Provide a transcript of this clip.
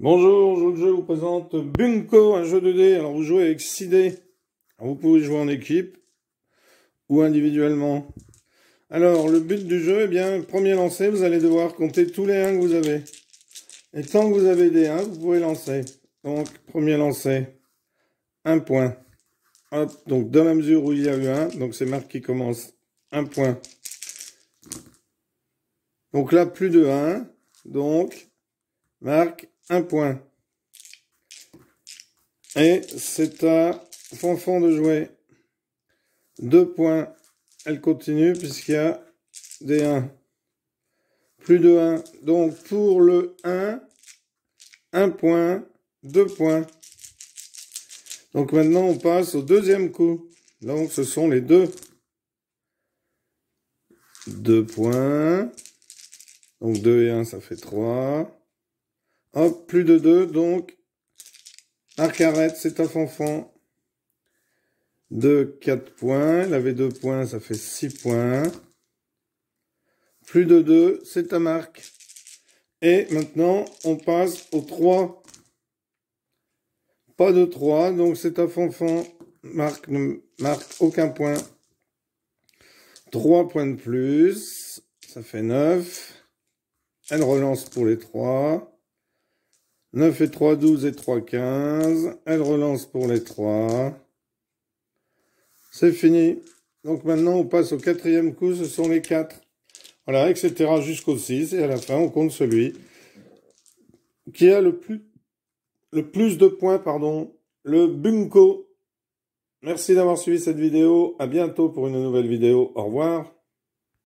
Bonjour, je vous présente Bunko, un jeu de dés. Alors vous jouez avec 6 dés. Vous pouvez jouer en équipe ou individuellement. Alors le but du jeu, eh bien, premier lancer, vous allez devoir compter tous les 1 que vous avez. Et tant que vous avez des 1, vous pouvez lancer. Donc premier lancer, 1 point. Hop, donc dans la mesure où il y a eu 1, donc c'est Marc qui commence, 1 point. Donc là, plus de 1, donc Marc un point. Et c'est à Fonfon de jouer. Deux points. Elle continue puisqu'il y a des 1. Plus de 1. Donc pour le 1, un point, 2 points. Donc maintenant on passe au deuxième coup. Donc ce sont les deux. Deux points. Donc 2 et 1 ça fait 3. Hop, plus de 2, donc un carré, c'est un fanfan de 4 points. Il avait 2 points, ça fait 6 points. Plus de 2, c'est ta marque. Et maintenant, on passe au 3. Pas de 3, donc c'est un fanfan. Marque ne marque aucun point. 3 points de plus, ça fait 9. Elle relance pour les 3. 9 et 3, 12 et 3, 15. Elle relance pour les 3. C'est fini. Donc maintenant, on passe au quatrième coup, ce sont les 4. Voilà, etc. jusqu'au 6. Et à la fin, on compte celui qui a le plus, le plus de points, pardon, le Bunko. Merci d'avoir suivi cette vidéo. À bientôt pour une nouvelle vidéo. Au revoir.